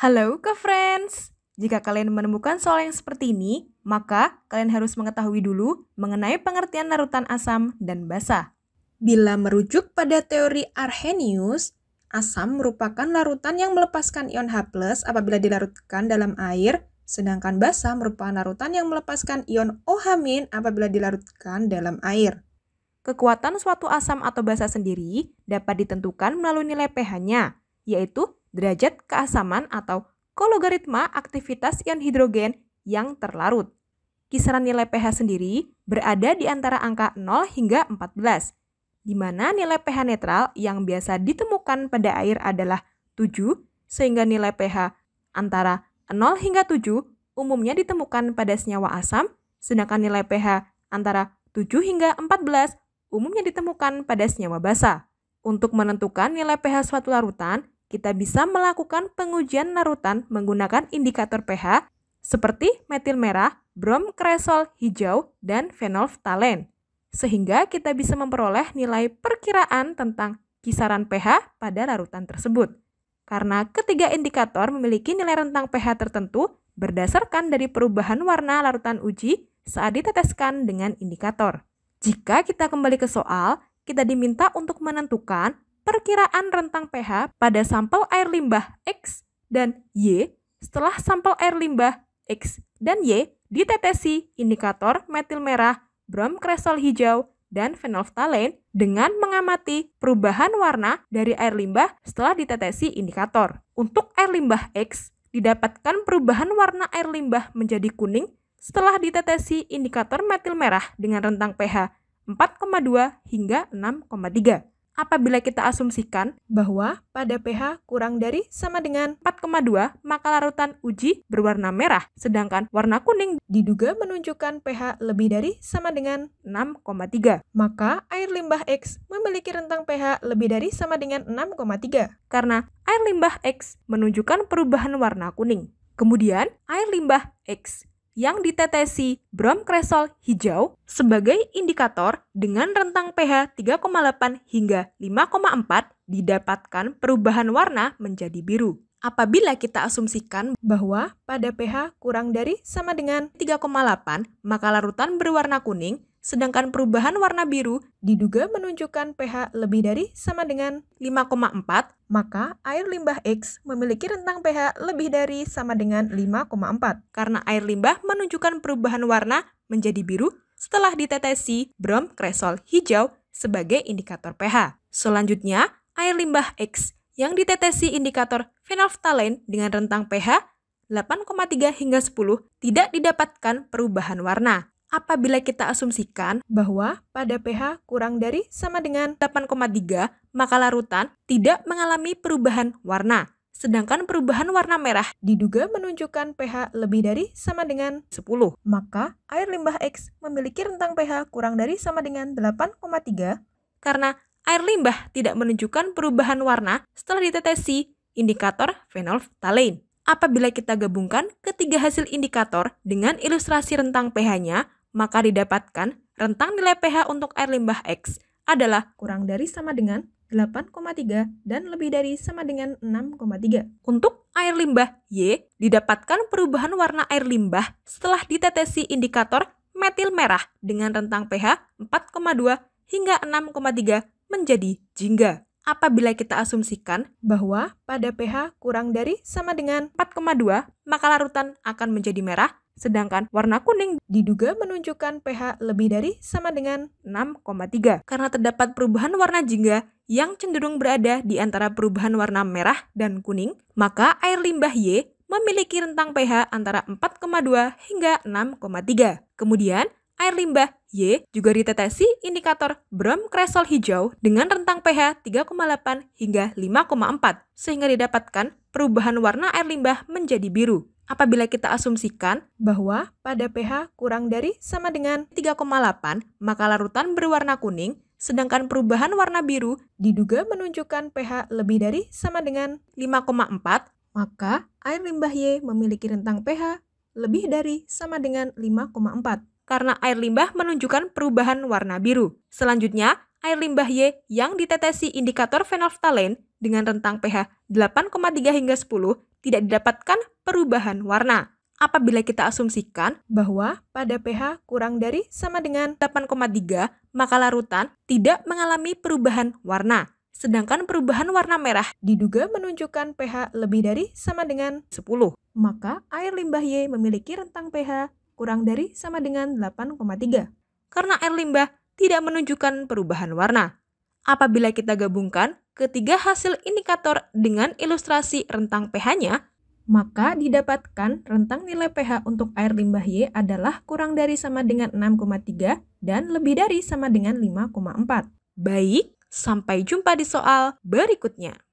Halo ke friends! Jika kalian menemukan soal yang seperti ini, maka kalian harus mengetahui dulu mengenai pengertian larutan asam dan basa. Bila merujuk pada teori Arrhenius, asam merupakan larutan yang melepaskan ion H+ apabila dilarutkan dalam air, sedangkan basa merupakan larutan yang melepaskan ion OH- apabila dilarutkan dalam air. Kekuatan suatu asam atau basa sendiri dapat ditentukan melalui nilai pH-nya, yaitu derajat keasaman atau kologaritma aktivitas ion hidrogen yang terlarut. Kisaran nilai pH sendiri berada di antara angka 0 hingga 14, di mana nilai pH netral yang biasa ditemukan pada air adalah 7, sehingga nilai pH antara 0 hingga 7 umumnya ditemukan pada senyawa asam, sedangkan nilai pH antara 7 hingga 14 umumnya ditemukan pada senyawa basa. Untuk menentukan nilai pH suatu larutan, kita bisa melakukan pengujian larutan menggunakan indikator pH seperti metil merah, brom kresol hijau, dan phenolphthalein, Sehingga kita bisa memperoleh nilai perkiraan tentang kisaran pH pada larutan tersebut. Karena ketiga indikator memiliki nilai rentang pH tertentu berdasarkan dari perubahan warna larutan uji saat diteteskan dengan indikator. Jika kita kembali ke soal, kita diminta untuk menentukan perkiraan rentang pH pada sampel air limbah X dan Y setelah sampel air limbah X dan Y ditetesi indikator metil merah, brom kresol hijau, dan fenolftalein dengan mengamati perubahan warna dari air limbah setelah ditetesi indikator. Untuk air limbah X, didapatkan perubahan warna air limbah menjadi kuning setelah ditetesi indikator metil merah dengan rentang pH 4,2 hingga 6,3. Apabila kita asumsikan bahwa pada pH kurang dari sama dengan 4,2, maka larutan uji berwarna merah, sedangkan warna kuning diduga menunjukkan pH lebih dari sama dengan 6,3. Maka air limbah X memiliki rentang pH lebih dari sama dengan 6,3 karena air limbah X menunjukkan perubahan warna kuning. Kemudian, air limbah X yang ditetesi brom kresol hijau sebagai indikator dengan rentang pH 3,8 hingga 5,4 didapatkan perubahan warna menjadi biru. Apabila kita asumsikan bahwa pada pH kurang dari sama dengan 3,8, maka larutan berwarna kuning Sedangkan perubahan warna biru diduga menunjukkan pH lebih dari sama dengan 5,4, maka air limbah X memiliki rentang pH lebih dari sama dengan 5,4. Karena air limbah menunjukkan perubahan warna menjadi biru setelah ditetesi brom kresol hijau sebagai indikator pH. Selanjutnya, air limbah X yang ditetesi indikator phenolphthalein dengan rentang pH 8,3 hingga 10 tidak didapatkan perubahan warna apabila kita asumsikan bahwa pada pH kurang dari sama dengan 8,3, maka larutan tidak mengalami perubahan warna. Sedangkan perubahan warna merah diduga menunjukkan pH lebih dari sama dengan 10. Maka air limbah X memiliki rentang pH kurang dari sama dengan 8,3 karena air limbah tidak menunjukkan perubahan warna setelah ditetesi indikator phenolphthalein. Apabila kita gabungkan ketiga hasil indikator dengan ilustrasi rentang pH-nya, maka didapatkan rentang nilai pH untuk air limbah X adalah kurang dari sama dengan 8,3 dan lebih dari sama dengan 6,3. Untuk air limbah Y, didapatkan perubahan warna air limbah setelah ditetesi indikator metil merah dengan rentang pH 4,2 hingga 6,3 menjadi jingga. Apabila kita asumsikan bahwa pada pH kurang dari sama dengan 4,2, maka larutan akan menjadi merah Sedangkan warna kuning diduga menunjukkan pH lebih dari sama dengan 6,3 karena terdapat perubahan warna jingga yang cenderung berada di antara perubahan warna merah dan kuning, maka air limbah Y memiliki rentang pH antara 4,2 hingga 6,3. Kemudian, air limbah Y juga ditetesi indikator brom kresol hijau dengan rentang pH 3,8 hingga 5,4 sehingga didapatkan perubahan warna air limbah menjadi biru apabila kita asumsikan bahwa pada pH kurang dari sama dengan 3,8, maka larutan berwarna kuning, sedangkan perubahan warna biru diduga menunjukkan pH lebih dari sama dengan 5,4, maka air limbah Y memiliki rentang pH lebih dari sama dengan 5,4 karena air limbah menunjukkan perubahan warna biru. Selanjutnya, air limbah Y yang ditetesi indikator fenolftalein dengan rentang pH 8,3 hingga 10 tidak didapatkan perubahan warna. Apabila kita asumsikan bahwa pada pH kurang dari sama dengan 8,3, maka larutan tidak mengalami perubahan warna. Sedangkan perubahan warna merah diduga menunjukkan pH lebih dari sama dengan 10. Maka air limbah Y memiliki rentang pH kurang dari sama dengan 8,3. Karena air limbah tidak menunjukkan perubahan warna. Apabila kita gabungkan ketiga hasil indikator dengan ilustrasi rentang pH-nya, maka didapatkan rentang nilai pH untuk air limbah Y adalah kurang dari sama dengan 6,3 dan lebih dari sama dengan 5,4. Baik, sampai jumpa di soal berikutnya.